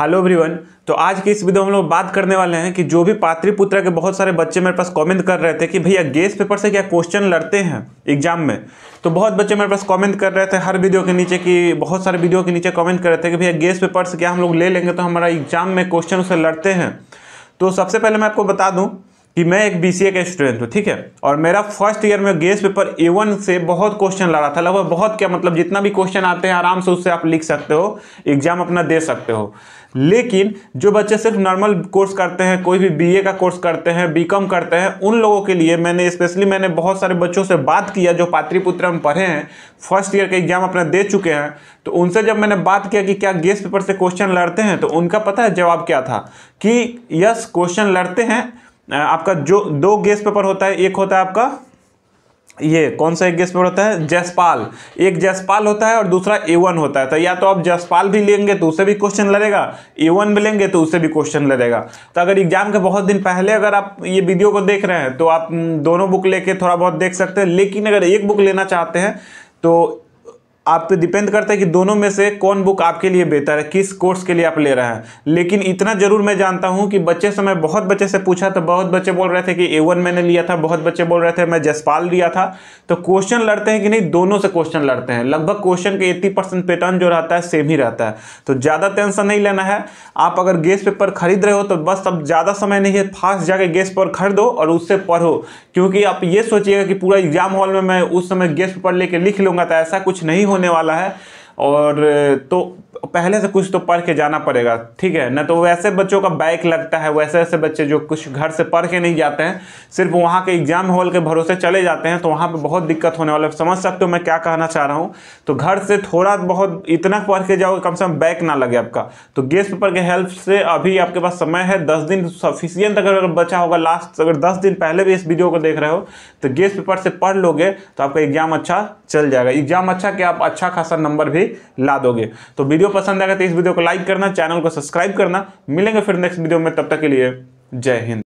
hello everyone तो आज की इस वीडियो में हम लोग बात करने वाले हैं कि जो भी पुत्र के बहुत सारे बच्चे मेरे पास कमेंट कर रहे थे कि भैया गेस पेपर से क्या क्वेश्चन लड़ते हैं एग्जाम में तो बहुत बच्चे मेरे पास कमेंट कर रहे थे हर वीडियो के नीचे कि बहुत सारे वीडियो के नीचे कमेंट कर रहे थे कि भैया गेस पेपर से क्या हम लोग ले लेंगे तो हमारा एग्जाम में क्वेश्चन उसे लड़ते हैं तो सबसे पहले मैं आपको बता दूँ कि मैं एक बी का स्टूडेंट हूँ ठीक है और मेरा फर्स्ट ईयर में गेस्ट पेपर ए से बहुत क्वेश्चन ला रहा था लगभग बहुत क्या मतलब जितना भी क्वेश्चन आते हैं आराम से उससे आप लिख सकते हो एग्जाम अपना दे सकते हो लेकिन जो बच्चे सिर्फ नॉर्मल कोर्स करते हैं कोई भी बीए का कोर्स करते हैं बीकॉम करते हैं उन लोगों के लिए मैंने स्पेशली मैंने बहुत सारे बच्चों से बात किया जो पात्रिपुत्र में पढ़े हैं फर्स्ट ईयर का एग्जाम अपना दे चुके हैं तो उनसे जब मैंने बात किया कि क्या गेस्ट पेपर से क्वेश्चन लड़ते हैं तो उनका पता है जवाब क्या था कि यस क्वेश्चन लड़ते हैं आपका जो दो गेस पेपर होता है एक होता है आपका ये कौन सा एक गेस पेपर होता है जसपाल एक जसपाल होता है और दूसरा ए वन होता है तो या तो आप जसपाल भी लेंगे तो उससे भी क्वेश्चन लड़ेगा ए वन भी लेंगे तो उससे भी क्वेश्चन लड़ेगा तो अगर एग्जाम के बहुत दिन पहले अगर आप ये वीडियो को देख रहे हैं तो आप हम्म, दोनों बुक लेके थोड़ा बहुत देख सकते हैं लेकिन अगर एक बुक लेना चाहते हैं तो आप पे डिपेंड करता है कि दोनों में से कौन बुक आपके लिए बेहतर है किस कोर्स के लिए आप ले रहे हैं लेकिन इतना ज़रूर मैं जानता हूं कि बच्चे समय बहुत बच्चे से पूछा तो बहुत बच्चे बोल रहे थे कि ए वन मैंने लिया था बहुत बच्चे बोल रहे थे मैं जसपाल लिया था तो क्वेश्चन लड़ते हैं कि नहीं दोनों से क्वेश्चन लड़ते हैं लगभग क्वेश्चन के एट्टी परसेंट पैटर्न जो रहता है सेम ही रहता है तो ज़्यादा टेंशन नहीं लेना है आप अगर गेस्ट पेपर खरीद रहे हो तो बस अब ज़्यादा समय नहीं है फास्ट जाके गेस्ट पेपर खरीदो और उससे पढ़ो क्योंकि आप ये सोचिएगा कि पूरा एग्जाम हॉल में मैं उस समय गेस्ट पेपर लेकर लिख लूँगा तो ऐसा कुछ नहीं होने वाला है और तो पहले से कुछ तो पढ़ के जाना पड़ेगा ठीक है ना तो वैसे बच्चों का बैक लगता है वैसे ऐसे बच्चे जो कुछ घर से पढ़ के नहीं जाते हैं सिर्फ वहाँ के एग्ज़ाम हॉल के भरोसे चले जाते हैं तो वहाँ पर बहुत दिक्कत होने वाला है समझ सकते हो मैं क्या कहना चाह रहा हूँ तो घर से थोड़ा बहुत इतना पढ़ के जाओ कम से कम बैक ना लगे आपका तो गेस्ट पेपर के हेल्प से अभी आपके पास समय है दस दिन सफिशियंट अगर बचा होगा लास्ट अगर दस दिन पहले भी इस वीडियो को देख रहे हो तो गेस्ट पेपर से पढ़ लोगे तो आपका एग्ज़ाम अच्छा चल जाएगा एग्ज़ाम अच्छा कि आप अच्छा खासा नंबर भी ला दोगे तो वीडियो पसंद आएगा तो इस वीडियो को लाइक करना चैनल को सब्सक्राइब करना मिलेंगे फिर नेक्स्ट वीडियो में तब तक के लिए जय हिंद